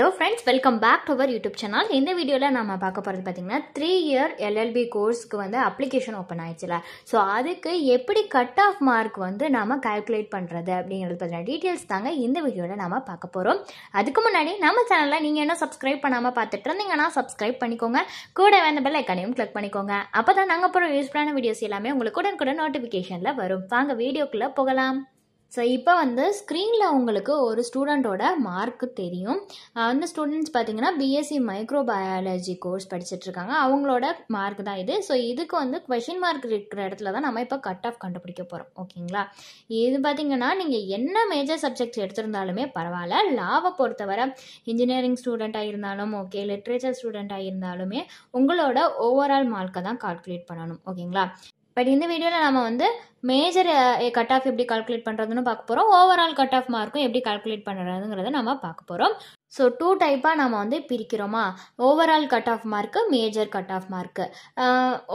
hello friends welcome back to our YouTube channel இந்த வீடியோவில் நம்ம பார்க்க போகிறது பார்த்திங்கன்னா த்ரீ இயர் எல்எல்பி கோர்ஸ்க்கு வந்து அப்ளிகேஷன் ஓப்பன் ஆயிடுச்சுல ஸோ அதுக்கு எப்படி கட் ஆஃப் மார்க் வந்து நம்ம கால்குலேட் பண்ணுறது அப்படிங்கிறது பார்த்தீங்கன்னா டீட்டெயில்ஸ் தாங்க இந்த வீடியோவில் நம்ம பார்க்க போகிறோம் அதுக்கு முன்னாடி நம்ம சேனலில் நீங்கள் என்ன சப்ஸ்கிரைப் பண்ணாமல் பார்த்துட்டு இருந்தீங்கன்னா சப்ஸ்கிரைப் பண்ணிக்கோங்க கூட வேந்த பெல் ஐக்கனையும் கிளிக் பண்ணிக்கோங்க அப்போ தான் நாங்கள் போகிற யூஸ்ஃபுல்லான வீடியோஸ் எல்லாமே உங்களுக்கு உடனுக்குடன் நோட்டிஃபிகேஷனில் வரும் வாங்க வீடியோக்குள்ளே போகலாம் ஸோ இப்போ வந்து ஸ்க்ரீனில் உங்களுக்கு ஒரு ஸ்டூடெண்ட்டோட மார்க்கு தெரியும் அந்த ஸ்டூடெண்ட்ஸ் பார்த்தீங்கன்னா பிஎஸ்சி மைக்ரோ பயாலஜி கோர்ஸ் படிச்சுட்ருக்காங்க அவங்களோட மார்க் தான் இது ஸோ இதுக்கு வந்து கொஷின் மார்க் இருக்கிற இடத்துல தான் நம்ம இப்போ கட் ஆஃப் கண்டுபிடிக்க போகிறோம் ஓகேங்களா இது பார்த்தீங்கன்னா நீங்கள் என்ன மேஜர் சப்ஜெக்ட்ஸ் எடுத்திருந்தாலுமே பரவாயில்ல லாவை பொறுத்தவரை இன்ஜினியரிங் ஸ்டூடெண்ட்டாக இருந்தாலும் ஓகே லிட்ரேச்சர் ஸ்டூடெண்ட்டாக இருந்தாலுமே உங்களோட ஓவரால் மார்க்கை தான் கால்குலேட் பண்ணணும் ஓகேங்களா பட் இந்த வீடியோவில் நம்ம வந்து மேஜர் கட் ஆஃப் எப்படி கால்குலேட் பண்ணுறதுன்னு பார்க்க போகிறோம் ஓவரால் கட் ஆஃப் மார்க்கும் எப்படி கால்குலேட் பண்ணுறதுங்கிறத நம்ம பார்க்க போகிறோம் ஸோ டூ டைப்பாக நம்ம வந்து பிரிக்கிறோமா overall cut off mark major cut off mark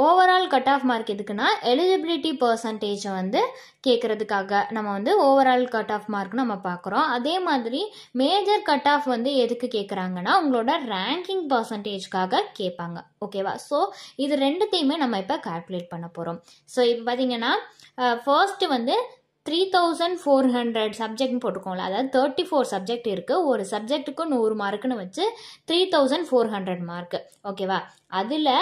overall cut off mark எதுக்குன்னா எலிஜிபிலிட்டி பர்சன்டேஜை வந்து கேட்குறதுக்காக நம்ம வந்து ஓவரால் கட் ஆஃப் மார்க் நம்ம பார்க்குறோம் அதே மாதிரி மேஜர் கட் ஆஃப் வந்து எதுக்கு கேட்குறாங்கன்னா உங்களோட ரேங்கிங் பர்சன்டேஜ்க்காக கேட்பாங்க ஓகேவா ஸோ இது ரெண்டுத்தையுமே நம்ம இப்போ கால்குலேட் பண்ண போகிறோம் ஸோ இப்போ பார்த்தீங்கன்னா ஃபர்ஸ்ட்டு வந்து த்ரீ தௌசண்ட் ஃபோர் ஹண்ட்ரட் சப்ஜெக்ட்னு போட்டிருக்கோம்ல அதாவது தேர்ட்டி ஃபோர் சப்ஜெக்ட் இருக்குது ஒரு சப்ஜெக்ட்டுக்கு நூறு மார்க்குன்னு வச்சு three thousand four hundred mark ஓகேவா அதில்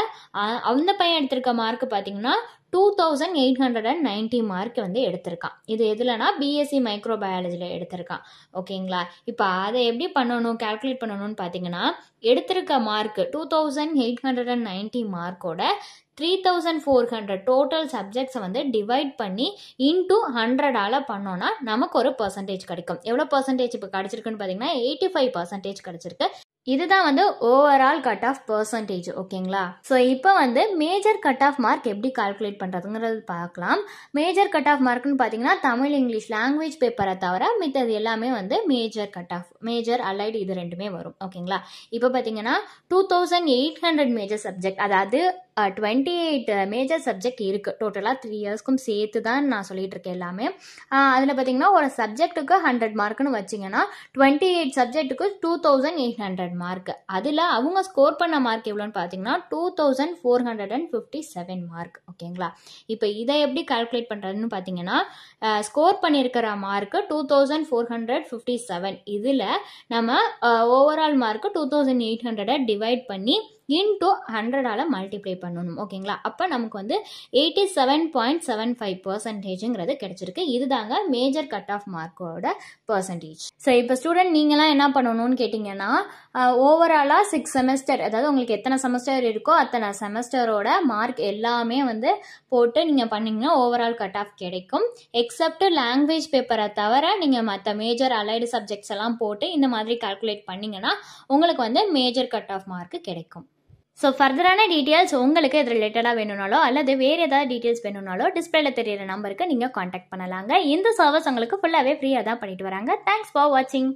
அந்த பையன் எடுத்திருக்க மார்க்கு பார்த்தீங்கன்னா two thousand eight hundred and ninety mark வந்து எடுத்திருக்கான் இது எதுலனா பிஎஸ்சி மைக்ரோ பயாலஜியில் எடுத்திருக்கான் ஓகேங்களா இப்போ அதை எப்படி பண்ணணும் கேல்குலேட் பண்ணணும்னு பார்த்தீங்கன்னா எடுத்திருக்க mark two thousand eight hundred and ninety மார்க்கோட three thousand four hundred total சப்ஜெக்ட்ஸை வந்து டிவைட் பண்ணி இன்டூ ஹண்ட்ரடால் பண்ணோன்னா நமக்கு ஒரு பர்சன்டேஜ் கிடைக்கும் எவ்வளோ பர்சன்டேஜ் இப்போ கிடச்சிருக்குன்னு பார்த்தீங்கன்னா எயிட்டி ஃபைவ் பர்சன்டேஜ் கிடச்சிருக்கு இதுதான் வந்து ஓவரால் கட் ஆஃப் பர்சன்டேஜ் ஓகேங்களா ஸோ இப்போ வந்து மேஜர் கட் ஆஃப் மார்க் எப்படி கால்குலேட் பண்ணுறதுங்கிறது பார்க்கலாம் மேஜர் கட் ஆஃப் மார்க்னு பார்த்தீங்கன்னா தமிழ் இங்கிலீஷ் லாங்குவேஜ் பேப்பரை தவிர மித்தது எல்லாமே வந்து major cut off major allied இது ரெண்டுமே வரும் ஓகேங்களா இப்போ பார்த்தீங்கன்னா two thousand eight hundred major subject அதாவது டுவெண்ட்டி எயிட் மேஜர் சப்ஜெக்ட் இருக்குது டோட்டலாக த்ரீ இயர்ஸ்க்கும் சேர்த்து தான் நான் சொல்லிகிட்டு இருக்கேன் எல்லாமே அதில் பார்த்தீங்கன்னா ஒரு சப்ஜெக்ட்டுக்கு ஹண்ட்ரட் மார்க்குன்னு வச்சிங்கன்னா டுவெண்ட்டி எயிட் சப்ஜெக்ட்டுக்கு two thousand eight hundred mark அதில் அவங்க ஸ்கோர் பண்ண மார்க் எவ்வளோன்னு பார்த்தீங்கன்னா two thousand four hundred and fifty seven mark ஓகேங்களா இப்போ இதை எப்படி கால்குலேட் பண்ணுறதுன்னு பார்த்தீங்கன்னா ஸ்கோர் பண்ணியிருக்கிற mark two thousand four hundred fifty seven இதில் நம்ம overall mark two thousand eight ஹண்ட்ரடை டிவைட் பண்ணி இன்டூ ஹண்ட்ரடால் மல்டிப்ளை பண்ணணும் ஓகேங்களா அப்போ நமக்கு வந்து eighty seven point seven five பர்சன்டேஜுங்கிறது கிடைச்சிருக்கு இதுதாங்க மேஜர் கட் ஆஃப் மார்க்கோட பர்சன்டேஜ் ஸோ இப்போ ஸ்டூடெண்ட் நீங்களாம் என்ன பண்ணணும்னு கேட்டிங்கன்னா ஓவராலாக சிக்ஸ் செமஸ்டர் அதாவது உங்களுக்கு எத்தனை செமஸ்டர் இருக்கோ அத்தனை செமஸ்டரோட மார்க் எல்லாமே வந்து போட்டு நீங்கள் பண்ணிங்கன்னா ஓவரால் கட் ஆஃப் கிடைக்கும் எக்ஸப்ட் லாங்குவேஜ் பேப்பரை தவிர நீங்கள் மற்ற மேஜர் அலைடு சப்ஜெக்ட்ஸ் எல்லாம் போட்டு இந்த மாதிரி கால்குலேட் பண்ணிங்கன்னா உங்களுக்கு வந்து மேஜர் கட் ஆஃப் மார்க் கிடைக்கும் ஸோ ஃபர்தரான டீட்டெயில்ஸ் உங்களுக்கு இது ரிலேட்டடாக வேணும்னாலோ அல்லது வேறு ஏதாவது டீட்டெயில்ஸ் வேணும்னாலோ டிஸ்பிளேல தெரியிற நம்பருக்கு நீங்கள் காண்டாக்ட் பண்ணலாங்க இந்த சர்வீஸ் உங்களுக்கு ஃபுல்லாகவே ஃப்ரீயாக தான் பண்ணிட்டு வராங்க தேங்க்ஸ் ஃபார் வாட்சிங்